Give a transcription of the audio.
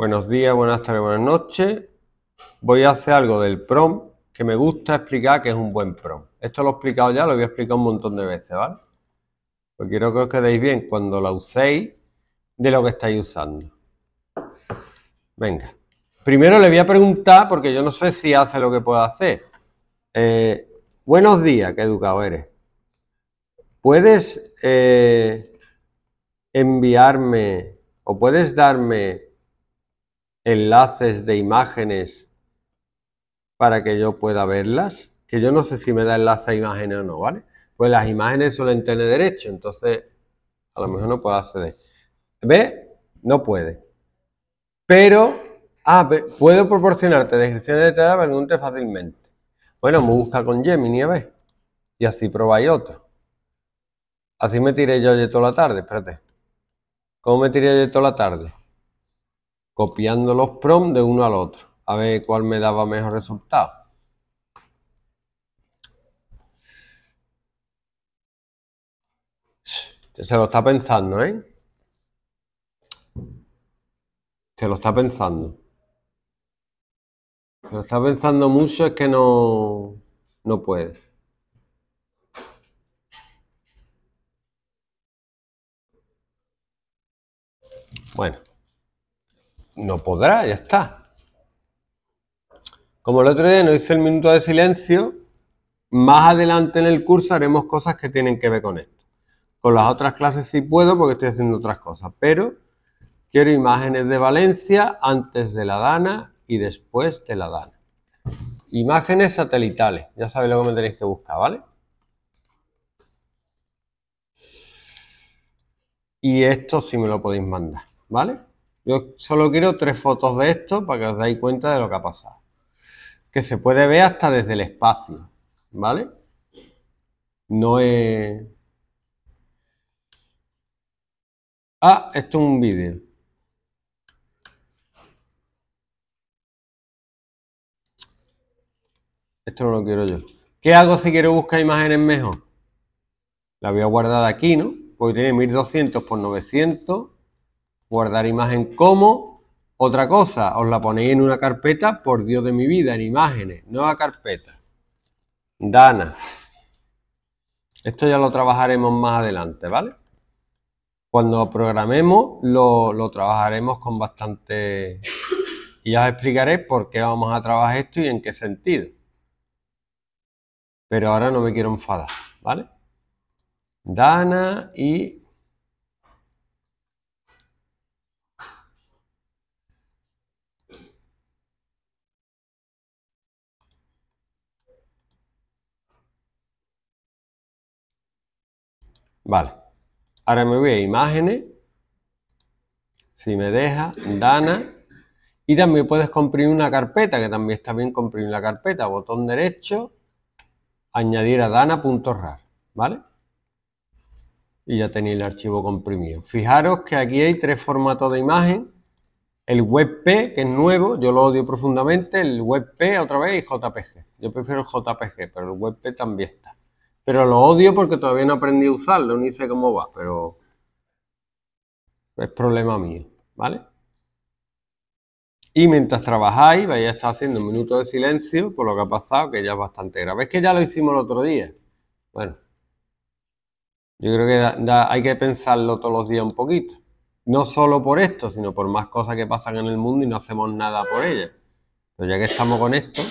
Buenos días, buenas tardes, buenas noches. Voy a hacer algo del prom que me gusta explicar que es un buen prom. Esto lo he explicado ya, lo voy a explicar un montón de veces, ¿vale? Porque quiero que os quedéis bien cuando la uséis de lo que estáis usando. Venga. Primero le voy a preguntar, porque yo no sé si hace lo que puede hacer. Eh, buenos días, qué educado eres. ¿Puedes eh, enviarme o puedes darme enlaces de imágenes para que yo pueda verlas, que yo no sé si me da enlace a imágenes o no, ¿vale? Pues las imágenes suelen tener derecho, entonces a lo mejor no puedo acceder. ¿Ve? No puede. Pero, ah, puedo proporcionarte descripciones te para pregunte fácilmente. Bueno, me gusta con Gemini a ¿eh? ver. Y así probáis otro. Así me tiré yo de toda la tarde, espérate. ¿Cómo me tiré yo de toda la tarde? copiando los prompts de uno al otro, a ver cuál me daba mejor resultado. Se lo está pensando, ¿eh? Se lo está pensando. Se lo está pensando mucho, es que no, no puede. Bueno no podrá, ya está. Como el otro día no hice el minuto de silencio, más adelante en el curso haremos cosas que tienen que ver con esto. Con las otras clases sí puedo porque estoy haciendo otras cosas, pero quiero imágenes de Valencia antes de la Dana y después de la Dana. Imágenes satelitales, ya sabéis lo que me tenéis que buscar, ¿vale? Y esto sí me lo podéis mandar, ¿vale? Yo solo quiero tres fotos de esto para que os dais cuenta de lo que ha pasado. Que se puede ver hasta desde el espacio, ¿vale? No es... Ah, esto es un vídeo. Esto no lo quiero yo. ¿Qué hago si quiero buscar imágenes mejor? La voy a guardar aquí, ¿no? Porque tiene 1200 por 900 Guardar imagen como otra cosa. Os la ponéis en una carpeta, por Dios de mi vida, en imágenes, nueva carpeta. Dana. Esto ya lo trabajaremos más adelante, ¿vale? Cuando programemos lo, lo trabajaremos con bastante... Y ya os explicaré por qué vamos a trabajar esto y en qué sentido. Pero ahora no me quiero enfadar, ¿vale? Dana y Vale. Ahora me voy a imágenes. Si me deja, Dana. Y también puedes comprimir una carpeta, que también está bien comprimir la carpeta. Botón derecho, añadir a dana.rar, ¿vale? Y ya tenéis el archivo comprimido. Fijaros que aquí hay tres formatos de imagen. El WebP, que es nuevo, yo lo odio profundamente. El WebP otra vez y JPG. Yo prefiero el JPG, pero el WebP también está. Pero lo odio porque todavía no aprendí a usarlo, ni sé cómo va, pero es problema mío, ¿vale? Y mientras trabajáis, vais a estar haciendo un minuto de silencio por lo que ha pasado, que ya es bastante grave. Es que ya lo hicimos el otro día. Bueno, yo creo que hay que pensarlo todos los días un poquito. No solo por esto, sino por más cosas que pasan en el mundo y no hacemos nada por ellas. Pero ya que estamos con esto...